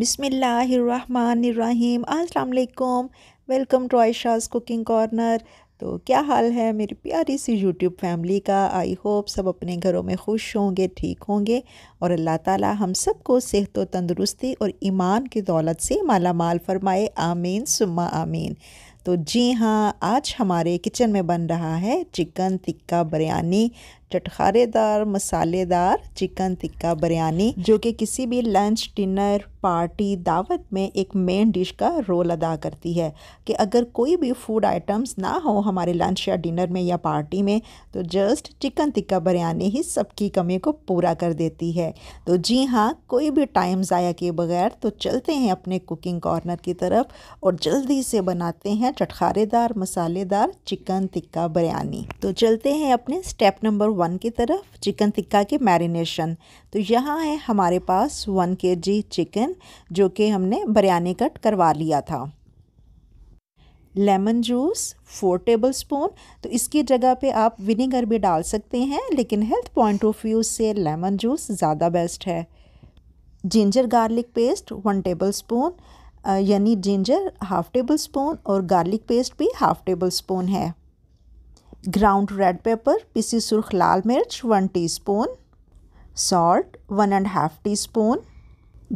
बिसमीम् अल्लाम welcome to Ayesha's cooking corner तो क्या हाल है मेरी प्यारी सी यूट्यूब फैमिली का आई होप सब अपने घरों में खुश होंगे ठीक होंगे और अल्लाह ताला हम सबको सेहत व तंदुरुस्ती और ईमान की दौलत से माला माल फरमाए आमीन सुम्मा आमीन तो जी हाँ आज हमारे किचन में बन रहा है चिकन टिक्का बिरयानी चटखारेदार मसालेदार चिकन टिक्का बिरयानी जो कि किसी भी लंच डिनर पार्टी दावत में एक मेन डिश का रोल अदा करती है कि अगर कोई भी फूड आइटम्स ना हो हमारे लंच या डिनर में या पार्टी में तो जस्ट चिकन टिक्का बिरयानी ही सबकी कमी को पूरा कर देती है तो जी हाँ कोई भी टाइम ज़ाया किए बगैर तो चलते हैं अपने कुकिंग कॉर्नर की तरफ और जल्दी से बनाते हैं चटखारेदार मसालेदार चिकन टिक्का बिरयानी तो चलते हैं अपने स्टेप नंबर वन की तरफ चिकन टिक्का के मैरिनेशन तो यहाँ है हमारे पास वन के जी चिकन जो कि हमने बिरयानी कट करवा लिया था lemon juice four tablespoon तो इसकी जगह पे आप विनेगर भी डाल सकते हैं लेकिन हेल्थ पॉइंट ऑफ व्यू से लेमन जूस ज़्यादा बेस्ट है ginger garlic paste one tablespoon यानी जिंजर हाफ टेबल स्पून और गार्लिक पेस्ट भी हाफ टेबल स्पून है ग्राउंड रेड पेपर पिसी सुर्ख लाल मिर्च one teaspoon salt one and half teaspoon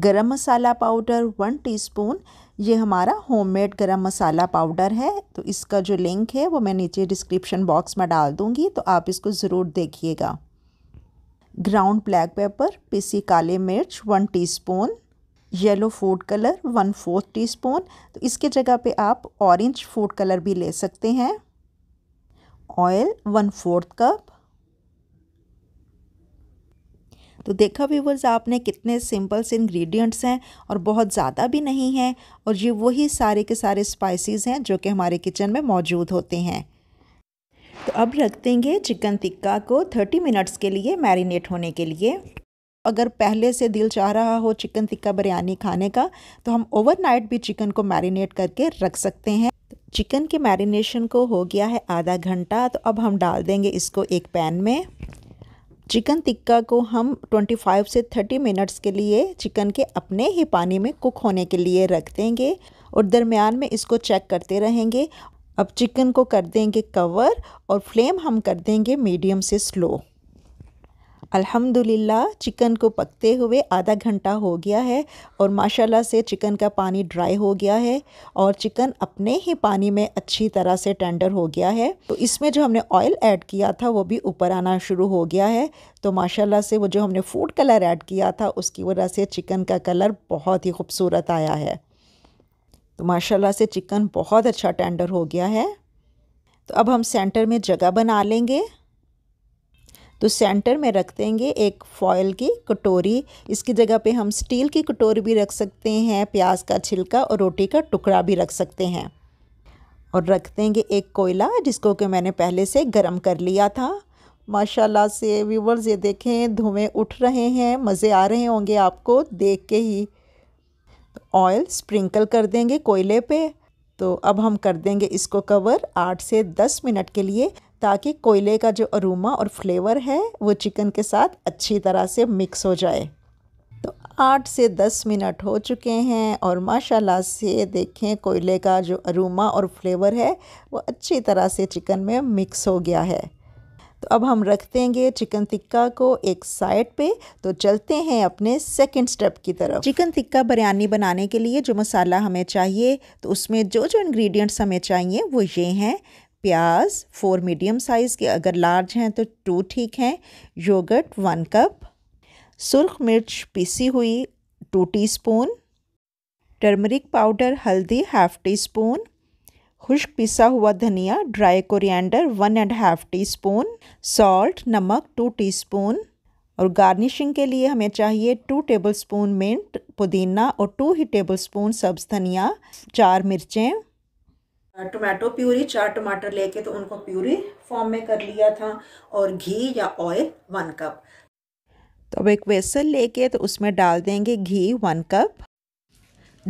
garam masala powder one teaspoon ये हमारा होममेड गरम मसाला पाउडर है तो इसका जो लिंक है वो मैं नीचे डिस्क्रिप्शन बॉक्स में डाल दूँगी तो आप इसको ज़रूर देखिएगा ग्राउंड ब्लैक पेपर पिसी काले मिर्च one teaspoon yellow food colour one fourth teaspoon तो इसके जगह पे आप ऑरेंज फूड कलर भी ले सकते हैं ऑयल वन फोर्थ कप तो देखा व्यूवर्स आपने कितने सिंपल से इंग्रेडिएंट्स हैं और बहुत ज़्यादा भी नहीं हैं और ये वही सारे के सारे स्पाइसेस हैं जो कि हमारे किचन में मौजूद होते हैं तो अब रख देंगे चिकन टिक्का को 30 मिनट्स के लिए मैरिनेट होने के लिए अगर पहले से दिल चाह रहा हो चिकन टिक्का बिरयानी खाने का तो हम ओवरनाइट भी चिकन को मैरिनेट करके रख सकते हैं चिकन के मैरिनेशन को हो गया है आधा घंटा तो अब हम डाल देंगे इसको एक पैन में चिकन टिक्का को हम 25 से 30 मिनट्स के लिए चिकन के अपने ही पानी में कुक होने के लिए रख देंगे और दरमियान में इसको चेक करते रहेंगे अब चिकन को कर देंगे कवर और फ्लेम हम कर देंगे मीडियम से स्लो अल्हम्दुलिल्लाह चिकन को पकते हुए आधा घंटा हो गया है और माशाल्लाह से चिकन का पानी ड्राई हो गया है और चिकन अपने ही पानी में अच्छी तरह से टेंडर हो गया है तो इसमें जो हमने ऑयल ऐड किया था वो भी ऊपर आना शुरू हो गया है तो माशाल्लाह से वो जो हमने फूड कलर ऐड किया था उसकी वजह से चिकन का कलर बहुत ही खूबसूरत आया है तो माशाल्लाह से चिकन बहुत अच्छा टेंडर हो गया है तो अब हम सेंटर में जगह बना लेंगे तो सेंटर में रख देंगे एक फॉयल की कटोरी इसकी जगह पे हम स्टील की कटोरी भी रख सकते हैं प्याज का छिलका और रोटी का टुकड़ा भी रख सकते हैं और रख देंगे एक कोयला जिसको कि मैंने पहले से गर्म कर लिया था माशाल्लाह से व्यूवर्स ये देखें धुएँ उठ रहे हैं मज़े आ रहे होंगे आपको देख के ही ऑयल स्प्रिंकल कर देंगे कोयले पे तो अब हम कर देंगे इसको कवर आठ से दस मिनट के लिए ताकि कोयले का जो अरूमा और फ्लेवर है वो चिकन के साथ अच्छी तरह से मिक्स हो जाए तो आठ से दस मिनट हो चुके हैं और माशाल्लाह से देखें कोयले का जो अरूमा और फ्लेवर है वो अच्छी तरह से चिकन में मिक्स हो गया है तो अब हम रख देंगे चिकन टिक्का को एक साइड पे तो चलते हैं अपने सेकंड स्टेप की तरफ चिकन टिक्का बिरयानी बनाने के लिए जो मसाला हमें चाहिए तो उसमें जो जो इंग्रेडिएंट्स हमें चाहिए वो ये हैं प्याज फोर मीडियम साइज़ के अगर लार्ज हैं तो टू ठीक हैं योगर्ट वन कप सुर्ख मिर्च पीसी हुई टू टीस्पून टर्मरिक पाउडर हल्दी हाफ़ टी स्पून खुश्क पिसा हुआ धनिया dry coriander one and half teaspoon salt नमक टू टी स्पून और गार्निशिंग के लिए हमें चाहिए टू टेबल स्पून मिंट पुदीना और टू ही टेबल स्पून सब्ज़ धनिया चार मिर्चें टोमेटो प्यूरी चार टमाटर लेके तो उनको प्यूरी फॉर्म में कर लिया था और घी या ऑयल वन कप तो अब एक वेसल लेके तो उसमें डाल देंगे घी वन कप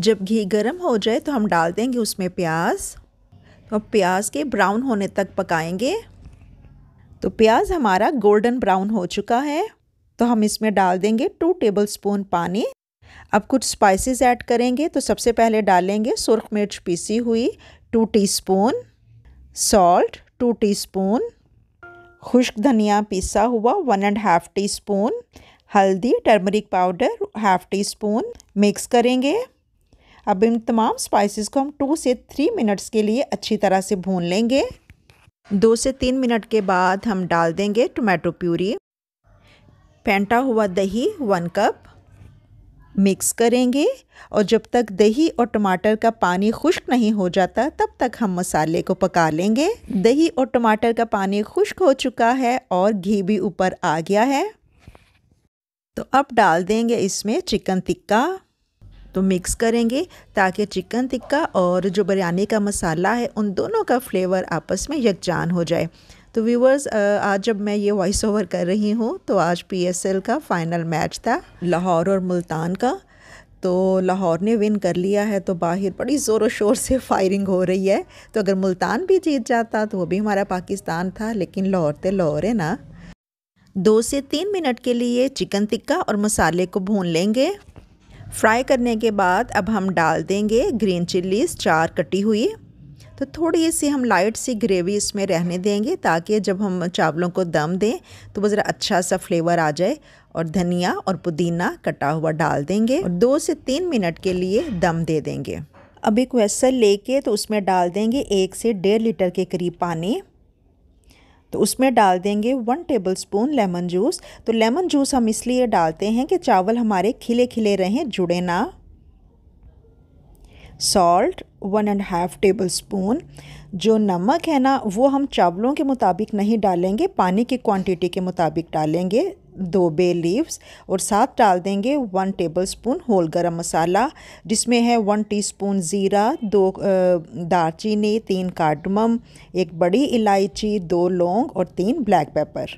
जब घी गर्म हो जाए तो हम डाल देंगे उसमें प्याज तो प्याज के ब्राउन होने तक पकाएंगे तो प्याज हमारा गोल्डन ब्राउन हो चुका है तो हम इसमें डाल देंगे टू टेबल स्पून पानी अब कुछ स्पाइसेस ऐड करेंगे तो सबसे पहले डालेंगे सुरख मिर्च पीसी हुई two teaspoon salt two teaspoon खुश्क धनिया पिसा हुआ one and half teaspoon हल्दी turmeric powder half teaspoon mix करेंगे अब इन तमाम स्पाइसेस को हम टू से थ्री मिनट्स के लिए अच्छी तरह से भून लेंगे दो से तीन मिनट के बाद हम डाल देंगे टोमेटो प्यूरी फेंटा हुआ दही वन कप मिक्स करेंगे और जब तक दही और टमाटर का पानी खुश्क नहीं हो जाता तब तक हम मसाले को पका लेंगे दही और टमाटर का पानी खुश्क हो चुका है और घी भी ऊपर आ गया है तो अब डाल देंगे इसमें चिकन टिक्का तो मिक्स करेंगे ताकि चिकन टिक्का और जो बिरयानी का मसाला है उन दोनों का फ्लेवर आपस में यकजान हो जाए तो व्यूवर्स आज जब मैं ये वॉइस ओवर कर रही हूँ तो आज पीएसएल का फाइनल मैच था लाहौर और मुल्तान का तो लाहौर ने विन कर लिया है तो बाहर बड़ी ज़ोरों शोर से फायरिंग हो रही है तो अगर मुल्तान भी जीत जाता तो वो भी हमारा पाकिस्तान था लेकिन लाहौर तो लाहौर है ना दो से तीन मिनट के लिए चिकन टिक्का और मसाले को भून लेंगे फ्राई करने के बाद अब हम डाल देंगे ग्रीन चिल्लीज चार कटी हुई तो थोड़ी सी हम लाइट सी ग्रेवी इसमें रहने देंगे ताकि जब हम चावलों को दम दें तो वो ज़रा अच्छा सा फ्लेवर आ जाए और धनिया और पुदीना कटा हुआ डाल देंगे और दो से तीन मिनट के लिए दम दे देंगे अब एक वेसल लेके तो उसमें डाल देंगे एक से डेढ़ लीटर के करीब पानी तो उसमें डाल देंगे one tablespoon lemon juice तो लेमन जूस हम इसलिए डालते हैं कि चावल हमारे खिले खिले रहें जुड़े ना salt one and half tablespoon जो नमक है ना वो हम चावलों के मुताबिक नहीं डालेंगे पानी की क्वांटिटी के मुताबिक डालेंगे दो बे लीव्स और साथ डाल देंगे वन टेबल स्पून होल गरम मसाला जिसमें है वन टीस्पून ज़ीरा दो दालचीनी तीन कार्डमम एक बड़ी इलायची दो लौंग और तीन ब्लैक पेपर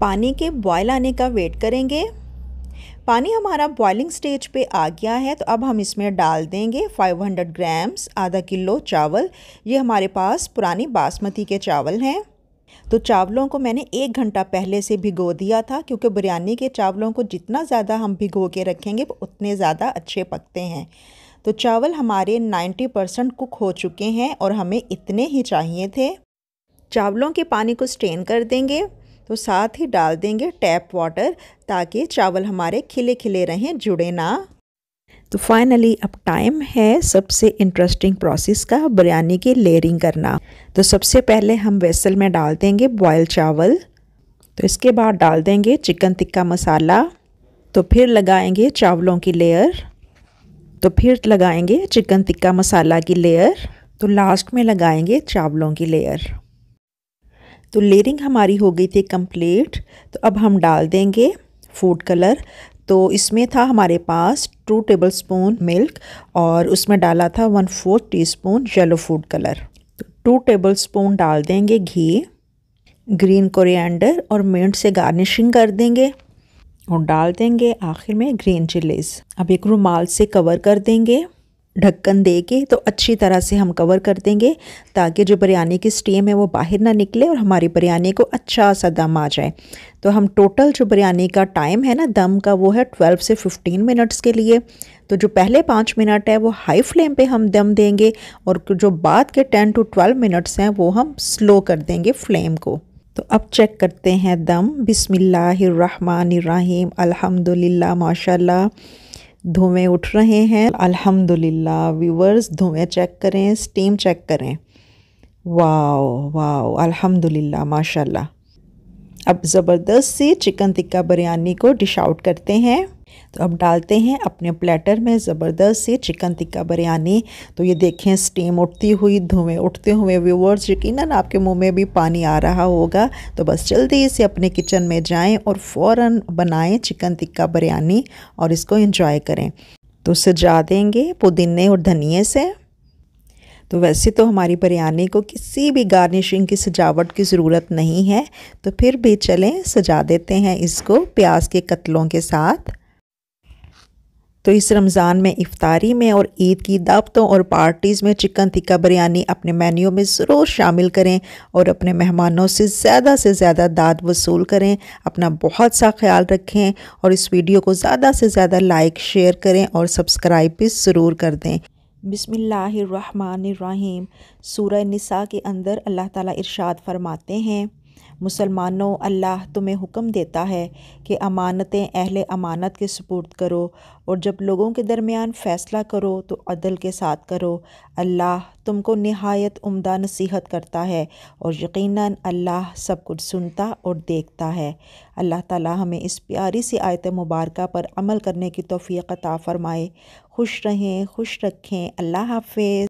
पानी के बॉयल आने का वेट करेंगे पानी हमारा बॉइलिंग स्टेज पे आ गया है तो अब हम इसमें डाल देंगे 500 ग्राम्स आधा किलो चावल ये हमारे पास पुराने बासमती के चावल हैं तो चावलों को मैंने एक घंटा पहले से भिगो दिया था क्योंकि बिरयानी के चावलों को जितना ज़्यादा हम भिगो के रखेंगे उतने ज़्यादा अच्छे पकते हैं तो चावल हमारे 90 परसेंट कुक हो चुके हैं और हमें इतने ही चाहिए थे चावलों के पानी को स्ट्रेन कर देंगे तो साथ ही डाल देंगे टैप वाटर ताकि चावल हमारे खिले खिले रहें जुड़े ना तो फाइनली अब टाइम है सबसे इंटरेस्टिंग प्रोसेस का बिरयानी की लेयरिंग करना तो सबसे पहले हम वेसल में डाल देंगे बॉयल चावल तो इसके बाद डाल देंगे चिकन टिक्का मसाला तो फिर लगाएंगे चावलों की लेयर तो फिर लगाएंगे चिकन टिक्का मसाला की लेयर तो लास्ट में लगाएंगे चावलों की लेयर तो लेयरिंग हमारी हो गई थी कंप्लीट तो अब हम डाल देंगे फूड कलर तो इसमें था हमारे पास टू टेबल स्पून मिल्क और उसमें डाला था one fourth teaspoon yellow food colour तो टू टेबल स्पून डाल देंगे घी ग्रीन कोरिएंडर और मिंट से गार्निशिंग कर देंगे और डाल देंगे आखिर में ग्रीन चिलीज अब एक रुमाल से कवर कर देंगे ढक्कन दे के तो अच्छी तरह से हम कवर कर देंगे ताकि जो बिरयानी की स्टीम है वो बाहर ना निकले और हमारी बिरयानी को अच्छा सा दम आ जाए तो हम टोटल जो बिरयानी का टाइम है ना दम का वो है ट्वेल्व से फिफ्टीन मिनट्स के लिए तो जो पहले पाँच मिनट है वो हाई फ्लेम पे हम दम देंगे और जो बाद के टेन टू ट्वेल्व मिनट्स हैं वो हम स्लो कर देंगे फ्लेम को तो अब चेक करते हैं दम बिसमीम अलहमदिल्ला माशाला धुएँ उठ रहे हैं अल्हम्दुलिल्लाह व्यूवर्स धुएँ चेक करें स्टीम चेक करें वाओ वाओ अल्हम्दुलिल्लाह माशाल्लाह अब ज़बरदस्त से चिकन टिक्का बिरयानी को डिश आउट करते हैं तो अब डालते हैं अपने प्लेटर में ज़बरदस्त से चिकन टिक्का बिरयानी तो ये देखें स्टीम उठती हुई धुएं उठते हुए व्यूवर्स यकीन आपके मुंह में भी पानी आ रहा होगा तो बस जल्दी से अपने किचन में जाएं और फ़ौर बनाएं चिकन टिक्का बिरयानी और इसको इंजॉय करें तो सजा देंगे पुदीने और धनिए से तो वैसे तो हमारी बिरयानी को किसी भी गार्निशिंग की सजावट की ज़रूरत नहीं है तो फिर भी चलें सजा देते हैं इसको प्याज के कतलों के साथ तो इस रमज़ान में इफ़ारी में और ईद की दावतों और पार्टीज़ में चिकन तिक्का बिरयानी अपने मेन्यू में ज़रूर शामिल करें और अपने मेहमानों से ज़्यादा से ज़्यादा दाद वसूल करें अपना बहुत सा ख्याल रखें और इस वीडियो को ज़्यादा से ज़्यादा लाइक शेयर करें और सब्सक्राइब भी ज़रूर कर दें बिसमीम सूर्य निसा के अंदर अल्लाह ताला इरशाद फरमाते हैं मुसलमानों अल्लाह तुम्हें हुक्म देता है कि अमानतें अहल अमानत के सपूर्द करो और जब लोगों के दरमियान फ़ैसला करो तो अदल के साथ करो अल्लाह तुमको नहायत उम्दा नसीहत करता है और यकीनन अल्लाह सब कुछ सुनता और देखता है अल्लाह ताला हमें इस प्यारी सी आयत मुबारक पर अमल करने की तोफ़ी अता फ़रमाए खुश रहें खुश रखें अल्लाह हाफिज़